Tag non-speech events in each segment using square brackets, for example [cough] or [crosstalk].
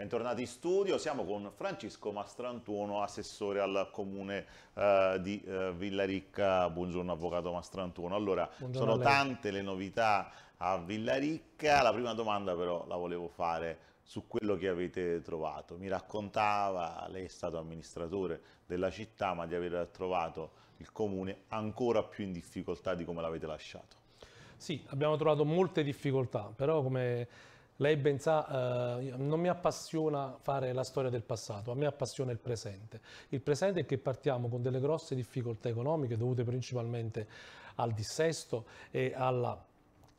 Bentornati in studio, siamo con Francesco Mastrantuono, assessore al comune eh, di eh, Villaricca. Buongiorno avvocato Mastrantuono. Allora, Buongiorno sono tante le novità a Villaricca. La prima domanda però la volevo fare su quello che avete trovato. Mi raccontava, lei è stato amministratore della città, ma di aver trovato il comune ancora più in difficoltà di come l'avete lasciato. Sì, abbiamo trovato molte difficoltà, però come lei ben sa, eh, non mi appassiona fare la storia del passato, a me appassiona il presente. Il presente è che partiamo con delle grosse difficoltà economiche dovute principalmente al dissesto e alla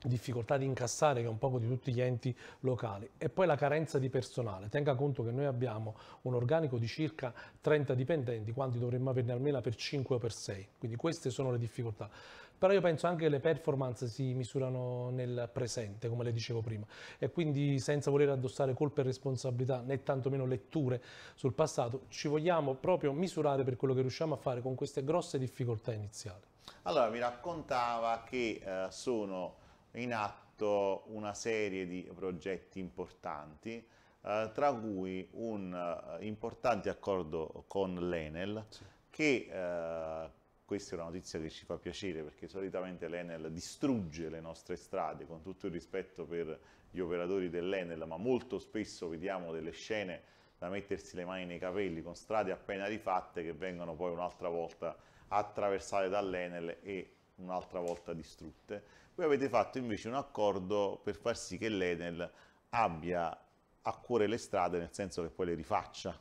difficoltà di incassare che è un poco di tutti gli enti locali e poi la carenza di personale. Tenga conto che noi abbiamo un organico di circa 30 dipendenti, quanti dovremmo averne almeno per 5 o per 6, quindi queste sono le difficoltà però io penso anche che le performance si misurano nel presente, come le dicevo prima, e quindi senza voler addossare colpe e responsabilità, né tantomeno letture sul passato, ci vogliamo proprio misurare per quello che riusciamo a fare con queste grosse difficoltà iniziali. Allora, mi raccontava che eh, sono in atto una serie di progetti importanti, eh, tra cui un eh, importante accordo con l'Enel, sì. che eh, questa è una notizia che ci fa piacere perché solitamente l'Enel distrugge le nostre strade con tutto il rispetto per gli operatori dell'Enel, ma molto spesso vediamo delle scene da mettersi le mani nei capelli con strade appena rifatte che vengono poi un'altra volta attraversate dall'Enel e un'altra volta distrutte. Voi avete fatto invece un accordo per far sì che l'Enel abbia a cuore le strade, nel senso che poi le rifaccia,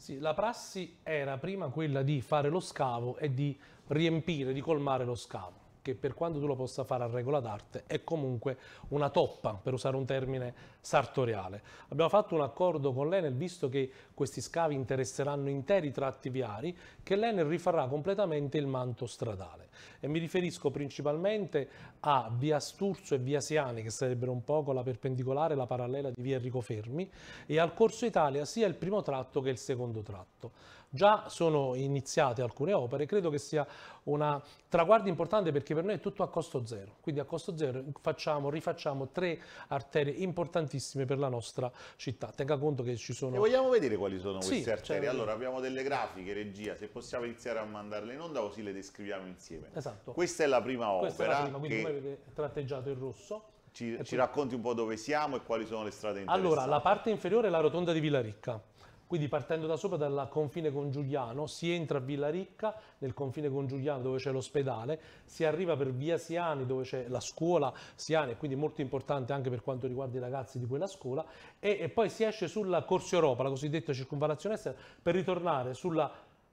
sì, la prassi era prima quella di fare lo scavo e di riempire, di colmare lo scavo che per quanto tu lo possa fare a regola d'arte è comunque una toppa, per usare un termine sartoriale. Abbiamo fatto un accordo con l'Enel, visto che questi scavi interesseranno interi tratti viari, che l'Enel rifarà completamente il manto stradale. E mi riferisco principalmente a via Sturzo e via Siani, che sarebbero un po' la perpendicolare la parallela di via Enrico Fermi, e al Corso Italia sia il primo tratto che il secondo tratto. Già sono iniziate alcune opere, credo che sia un traguardo importante perché per noi è tutto a costo zero, quindi a costo zero facciamo, rifacciamo tre arterie importantissime per la nostra città. Tenga conto che ci sono... E vogliamo vedere quali sono sì, queste arterie? Cioè... Allora abbiamo delle grafiche, regia, se possiamo iniziare a mandarle in onda così le descriviamo insieme. Esatto. Questa è la prima opera. Questa è la prima, quindi che... avete tratteggiato il rosso. Ci, ci, racconti un po' dove siamo e quali sono le strade interessanti. Allora, la parte inferiore è la rotonda di Villaricca. Quindi partendo da sopra, dal confine con Giuliano, si entra a Villa Ricca, nel confine con Giuliano dove c'è l'ospedale, si arriva per via Siani dove c'è la scuola Siani, quindi molto importante anche per quanto riguarda i ragazzi di quella scuola, e, e poi si esce sulla Corso Europa, la cosiddetta circonvallazione estera, per ritornare sulla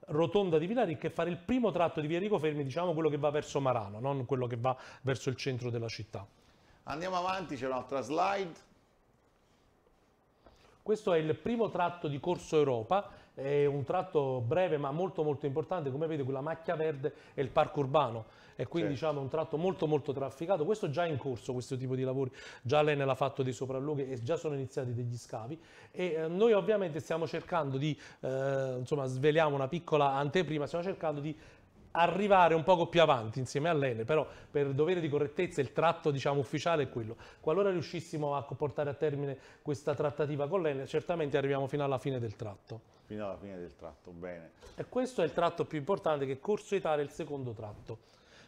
rotonda di Villa Ricca e fare il primo tratto di via Rico Fermi, diciamo quello che va verso Marano, non quello che va verso il centro della città. Andiamo avanti, c'è un'altra slide. Questo è il primo tratto di Corso Europa, è un tratto breve ma molto molto importante, come vedete quella macchia verde è il parco urbano e quindi certo. diciamo un tratto molto molto trafficato, questo già è in corso questo tipo di lavori, già lei ne ha fatto dei sopralluoghi e già sono iniziati degli scavi e eh, noi ovviamente stiamo cercando di, eh, insomma sveliamo una piccola anteprima, stiamo cercando di arrivare un poco più avanti insieme all'Ene, però per dovere di correttezza il tratto diciamo, ufficiale è quello. Qualora riuscissimo a portare a termine questa trattativa con l'Ene, certamente arriviamo fino alla fine del tratto. Fino alla fine del tratto, bene. E questo è il tratto più importante che Corso Italia è il secondo tratto.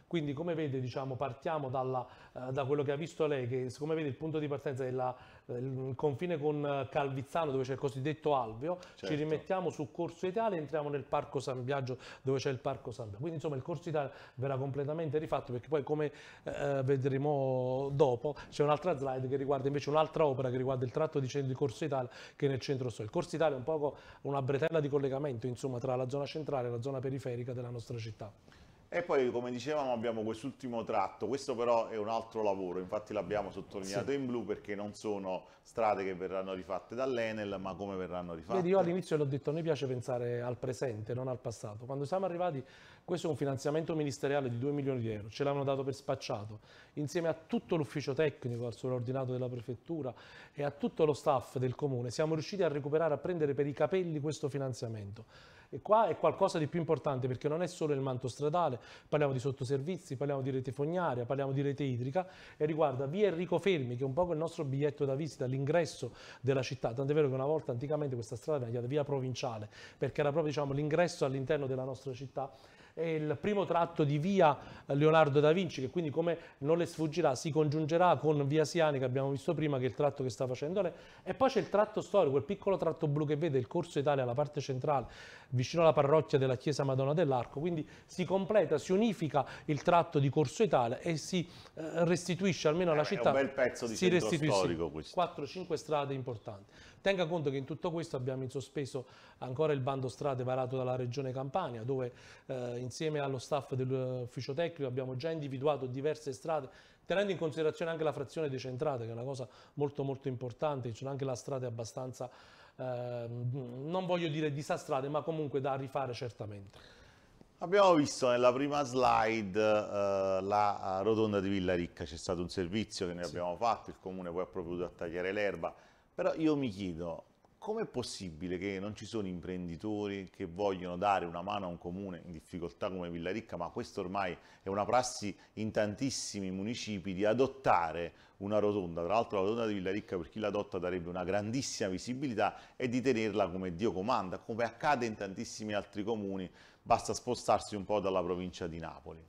Quindi come vede diciamo, partiamo dalla, eh, da quello che ha visto lei, che come vede il punto di partenza è la, il confine con Calvizzano dove c'è il cosiddetto alveo, certo. ci rimettiamo su Corso Italia e entriamo nel Parco San Biagio dove c'è il Parco San Biagio. Quindi insomma il Corso Italia verrà completamente rifatto perché poi come eh, vedremo dopo c'è un'altra slide che riguarda invece un'altra opera che riguarda il tratto di, di Corso Italia che è nel centro storico. Il Corso Italia è un po' una bretella di collegamento insomma, tra la zona centrale e la zona periferica della nostra città. E poi, come dicevamo, abbiamo quest'ultimo tratto, questo però è un altro lavoro, infatti l'abbiamo sottolineato sì. in blu perché non sono strade che verranno rifatte dall'Enel, ma come verranno rifatte. Vedi, io all'inizio l'ho detto, a noi piace pensare al presente, non al passato. Quando siamo arrivati, questo è un finanziamento ministeriale di 2 milioni di euro, ce l'hanno dato per spacciato, insieme a tutto l'ufficio tecnico, al sovraordinato della prefettura e a tutto lo staff del comune, siamo riusciti a recuperare, a prendere per i capelli questo finanziamento e qua è qualcosa di più importante perché non è solo il manto stradale, parliamo di sottoservizi, parliamo di rete fognaria, parliamo di rete idrica e riguarda via Enrico Fermi, che è un po' il nostro biglietto da visita, l'ingresso della città. Tant'è vero che una volta anticamente questa strada era chiamata via provinciale perché era proprio diciamo, l'ingresso all'interno della nostra città è il primo tratto di via Leonardo da Vinci, che quindi come non le sfuggirà si congiungerà con via Siani che abbiamo visto prima, che è il tratto che sta facendo lei. E poi c'è il tratto storico, quel piccolo tratto blu che vede il corso Italia la parte centrale, vicino alla parrocchia della chiesa Madonna dell'Arco, quindi si completa, si unifica il tratto di Corso Italia e si eh, restituisce almeno alla eh, città. È un bel pezzo di si centro storico questo. 4-5 strade importanti. Tenga conto che in tutto questo abbiamo in sospeso ancora il bando strade varato dalla Regione Campania, dove eh, insieme allo staff dell'ufficio tecnico abbiamo già individuato diverse strade tenendo in considerazione anche la frazione decentrata, che è una cosa molto molto importante, c'è anche la strada abbastanza Ehm, non voglio dire disastrate, ma comunque da rifare certamente. Abbiamo visto nella prima slide eh, la eh, rotonda di Villa Ricca, c'è stato un servizio che noi sì. abbiamo fatto, il comune poi ha provveduto a tagliare l'erba, però io mi chiedo, com'è possibile che non ci sono imprenditori che vogliono dare una mano a un comune in difficoltà come Villaricca, ma questo ormai è una prassi in tantissimi municipi di adottare una rotonda, tra l'altro la rotonda di Villaricca per chi l'adotta darebbe una grandissima visibilità e di tenerla come Dio comanda, come accade in tantissimi altri comuni, basta spostarsi un po' dalla provincia di Napoli.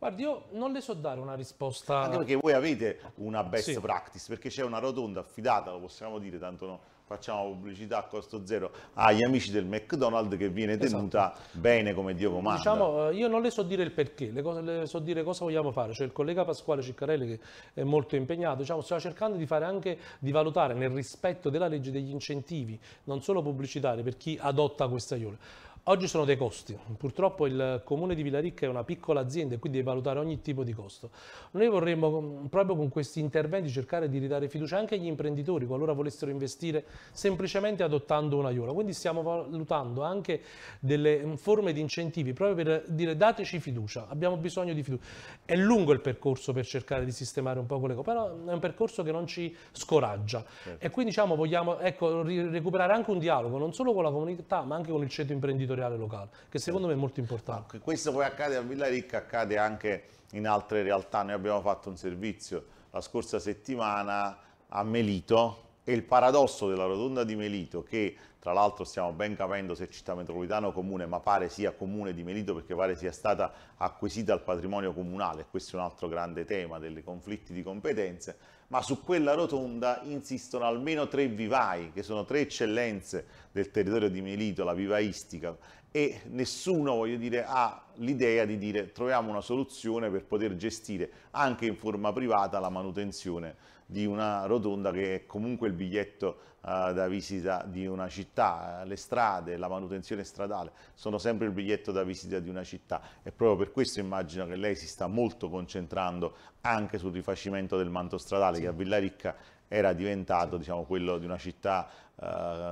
Guardi, io non le so dare una risposta... Anche perché voi avete una best sì. practice, perché c'è una rotonda affidata, lo possiamo dire, tanto no, facciamo pubblicità a costo zero agli amici del McDonald's che viene esatto. tenuta esatto. bene come Dio comanda. Diciamo, eh, io non le so dire il perché, le, cose, le so dire cosa vogliamo fare, cioè il collega Pasquale Ciccarelli che è molto impegnato, diciamo, sta cercando di fare anche, di valutare nel rispetto della legge degli incentivi, non solo pubblicitari, per chi adotta questa IOLE. Oggi sono dei costi, purtroppo il comune di Villaricca è una piccola azienda e quindi deve valutare ogni tipo di costo. Noi vorremmo proprio con questi interventi cercare di ridare fiducia anche agli imprenditori qualora volessero investire semplicemente adottando una IOLA, quindi stiamo valutando anche delle mm, forme di incentivi proprio per dire dateci fiducia, abbiamo bisogno di fiducia. È lungo il percorso per cercare di sistemare un po' quelle cose, però è un percorso che non ci scoraggia certo. e quindi diciamo, vogliamo ecco, recuperare anche un dialogo non solo con la comunità ma anche con il ceto imprenditore imprenditoriale locale, che secondo me è molto importante. Questo poi accade a Villa Ricca, accade anche in altre realtà. Noi abbiamo fatto un servizio la scorsa settimana a Melito, e il paradosso della rotonda di Melito, che tra l'altro stiamo ben capendo se è città metropolitana o comune, ma pare sia comune di Melito perché pare sia stata acquisita al patrimonio comunale, questo è un altro grande tema dei conflitti di competenze, ma su quella rotonda insistono almeno tre vivai, che sono tre eccellenze del territorio di Melito, la vivaistica, e nessuno, voglio dire, ha l'idea di dire troviamo una soluzione per poter gestire anche in forma privata la manutenzione di una rotonda che è comunque il biglietto uh, da visita di una città, le strade, la manutenzione stradale sono sempre il biglietto da visita di una città e proprio per questo immagino che lei si sta molto concentrando anche sul rifacimento del manto stradale sì. che a Villaricca era diventato diciamo, quello di una città uh,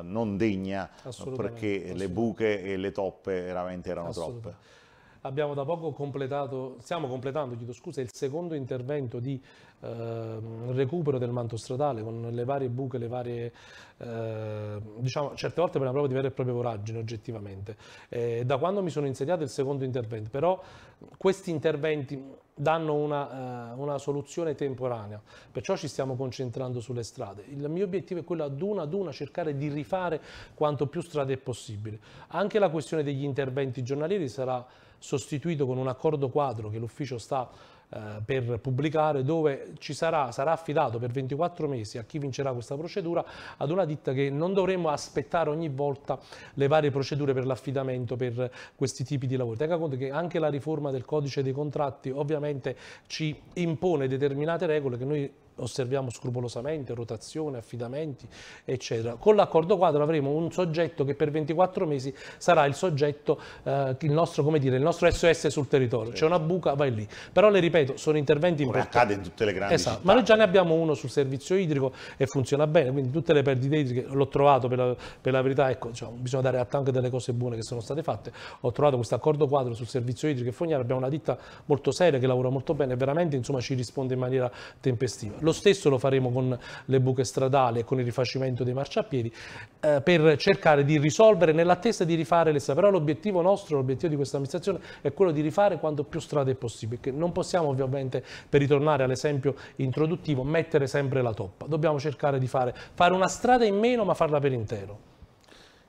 non degna perché le buche e le toppe veramente erano troppe. Abbiamo da poco completato, stiamo completando, chiedo scusa, il secondo intervento di eh, recupero del manto stradale con le varie buche, le varie, eh, diciamo, certe volte per una prova di vera e propria voragine oggettivamente. Eh, da quando mi sono insediato il secondo intervento, però questi interventi danno una, eh, una, soluzione temporanea, perciò ci stiamo concentrando sulle strade. Il mio obiettivo è quello ad una ad una cercare di rifare quanto più strade è possibile. Anche la questione degli interventi giornalieri sarà sostituito con un accordo quadro che l'ufficio sta eh, per pubblicare dove ci sarà, sarà affidato per 24 mesi a chi vincerà questa procedura ad una ditta che non dovremo aspettare ogni volta le varie procedure per l'affidamento per questi tipi di lavori. Tenga conto che anche la riforma del codice dei contratti ovviamente ci impone determinate regole che noi osserviamo scrupolosamente, rotazione, affidamenti, eccetera. Con l'accordo quadro avremo un soggetto che per 24 mesi sarà il soggetto, eh, il, nostro, dire, il, nostro, SOS sul territorio. C'è una buca, vai lì. Però le ripeto, sono interventi Come importanti. accade in tutte le grandi esatto. città. Ma noi già ne abbiamo uno sul servizio idrico e funziona bene, quindi tutte le perdite idriche l'ho trovato per la, per la verità, ecco, diciamo, bisogna dare atto anche delle cose buone che sono state fatte. Ho trovato questo accordo quadro sul servizio idrico e Fognara, abbiamo una ditta molto seria che lavora molto bene e veramente insomma, ci risponde in maniera tempestiva. Lo lo stesso lo faremo con le buche stradali e con il rifacimento dei marciapiedi eh, per cercare di risolvere nell'attesa di rifare le strade. Però l'obiettivo nostro, l'obiettivo di questa amministrazione è quello di rifare quanto più strade possibile. Non possiamo ovviamente, per ritornare all'esempio introduttivo, mettere sempre la toppa. Dobbiamo cercare di fare, fare una strada in meno ma farla per intero.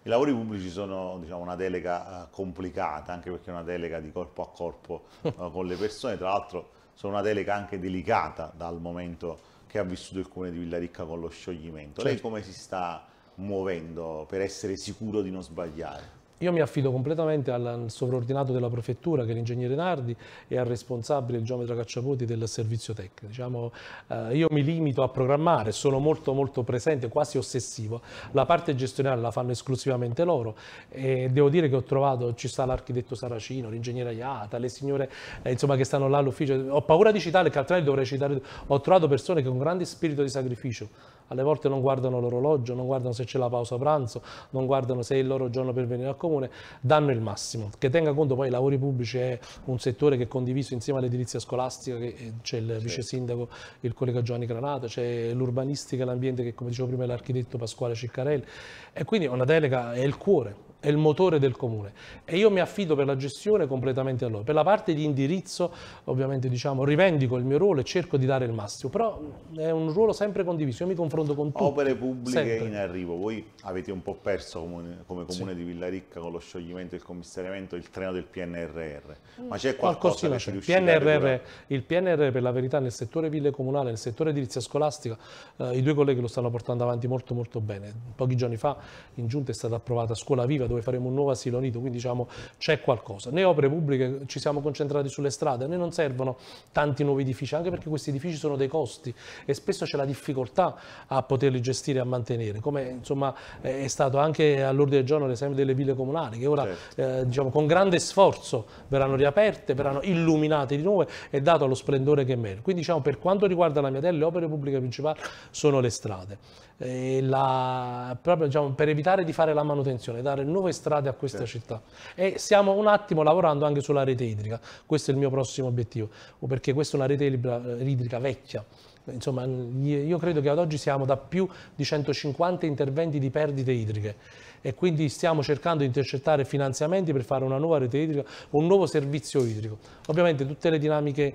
I lavori pubblici sono diciamo, una delega eh, complicata, anche perché è una delega di corpo a corpo [laughs] eh, con le persone, tra l'altro sono una delega anche delicata dal momento che ha vissuto il comune di Villaricca con lo scioglimento. Certo. Lei come si sta muovendo per essere sicuro di non sbagliare? Io mi affido completamente al sovraordinato della prefettura, che è l'ingegnere Nardi, e al responsabile, il geometra Cacciapoti, del servizio tecnico. Diciamo, eh, io mi limito a programmare, sono molto, molto presente, quasi ossessivo. La parte gestionale la fanno esclusivamente loro e devo dire che ho trovato, ci sta l'architetto Saracino, l'ingegnere Iata, le signore eh, insomma, che stanno là all'ufficio. Ho paura di citare, perché altrimenti dovrei citare. Ho trovato persone che con grande spirito di sacrificio alle volte non guardano l'orologio, non guardano se c'è la pausa pranzo, non guardano se è il loro giorno per venire al comune, danno il massimo. Che tenga conto poi i lavori pubblici è un settore che è condiviso insieme all'edilizia scolastica, eh, c'è il certo. vice sindaco, il collega Giovanni Granata, c'è l'urbanistica l'ambiente che come dicevo prima è l'architetto Pasquale Ciccarelli e quindi una delega è il cuore è il motore del comune e io mi affido per la gestione completamente a loro. Per la parte di indirizzo ovviamente diciamo rivendico il mio ruolo e cerco di dare il massimo, però è un ruolo sempre condiviso, io mi confronto con tutti. Opere pubbliche sempre. in arrivo, voi avete un po' perso come, come comune sì. di Villaricca con lo scioglimento, e il commissariamento, il treno del PNRR, mm. ma c'è qualcosa Qualcosina, che ci riuscite PNRR, Il PNRR per la verità nel settore ville comunale, nel settore edilizia scolastica, eh, i due colleghi lo stanno portando avanti molto molto bene. Pochi giorni fa in giunta è stata approvata scuola viva dove faremo un nuovo asilo nido, quindi diciamo c'è qualcosa. Né opere pubbliche ci siamo concentrati sulle strade, né non servono tanti nuovi edifici, anche perché questi edifici sono dei costi e spesso c'è la difficoltà a poterli gestire e a mantenere, come insomma è stato anche all'ordine del giorno l'esempio delle ville comunali, che ora certo. eh, diciamo, con grande sforzo verranno riaperte, verranno illuminate di nuovo e dato lo splendore che merita. Quindi diciamo, per quanto riguarda la mia terra, le opere pubbliche principali sono le strade. La, proprio, diciamo, per evitare di fare la manutenzione, dare nuovo nuove strade a questa certo. città e stiamo un attimo lavorando anche sulla rete idrica, questo è il mio prossimo obiettivo, perché questa è una rete eh, idrica vecchia, insomma io credo che ad oggi siamo da più di 150 interventi di perdite idriche e quindi stiamo cercando di intercettare finanziamenti per fare una nuova rete idrica, un nuovo servizio idrico. Ovviamente tutte le dinamiche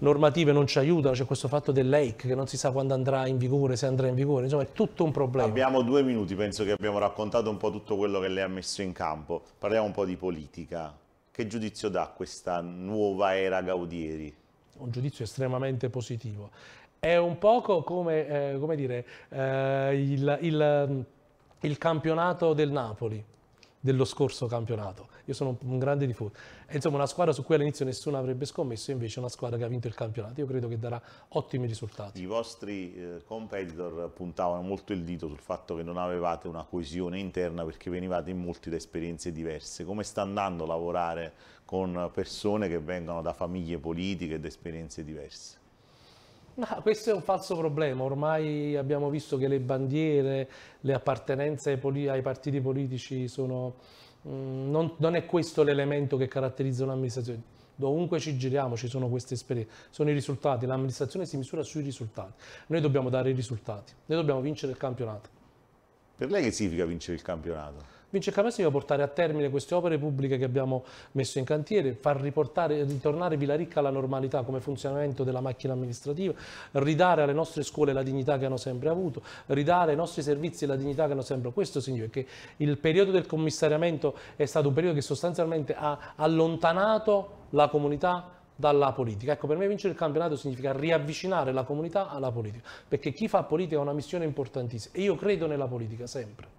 normative non ci aiutano, c'è questo fatto dell'EIC che non si sa quando andrà in vigore, se andrà in vigore, insomma è tutto un problema. Abbiamo due minuti, penso che abbiamo raccontato un po' tutto quello che lei ha messo in campo, parliamo un po' di politica. Che giudizio dà questa nuova era Gaudieri? Un giudizio estremamente positivo. È un poco come, eh, come dire, eh, il, il, il campionato del Napoli, dello scorso campionato io sono un grande tifoso. E, insomma, una squadra su cui all'inizio nessuno avrebbe scommesso, invece è una squadra che ha vinto il campionato. Io credo che darà ottimi risultati. I vostri eh, competitor puntavano molto il dito sul fatto che non avevate una coesione interna perché venivate in molti da esperienze diverse. Come sta andando a lavorare con persone che vengono da famiglie politiche e da esperienze diverse? Ma [laughs] questo è un falso problema, ormai abbiamo visto che le bandiere, le appartenenze ai, ai partiti politici sono... Mh, mm, non, non è questo l'elemento che caratterizza un'amministrazione dovunque ci giriamo ci sono queste esperienze, sono i risultati, l'amministrazione si misura sui risultati, noi dobbiamo dare i risultati, noi dobbiamo vincere il campionato. Per lei che significa vincere il campionato? Vince Camesi va portare a termine queste opere pubbliche che abbiamo messo in cantiere, far ritornare Vilaricca alla normalità come funzionamento della macchina amministrativa, ridare alle nostre scuole la dignità che hanno sempre avuto, ridare ai nostri servizi la dignità che hanno sempre. avuto. Questo significa che il periodo del commissariamento è stato un periodo che sostanzialmente ha allontanato la comunità dalla politica. Ecco, per me vincere il campionato significa riavvicinare la comunità alla politica, perché chi fa politica ha una missione importantissima e io credo nella politica sempre.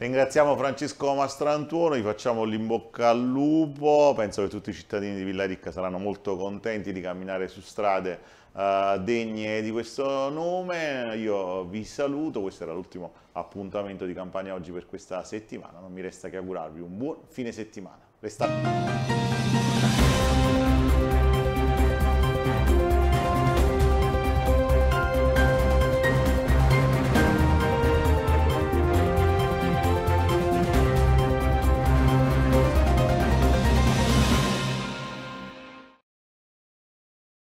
Ringraziamo Francesco Mastrantuono, gli facciamo l'imbocca al lupo, penso che tutti i cittadini di Villa Ricca saranno molto contenti di camminare su strade eh, degne di questo nome. Io vi saluto, questo era l'ultimo appuntamento di Campania Oggi per questa settimana, non mi resta che augurarvi un buon fine settimana. Restate...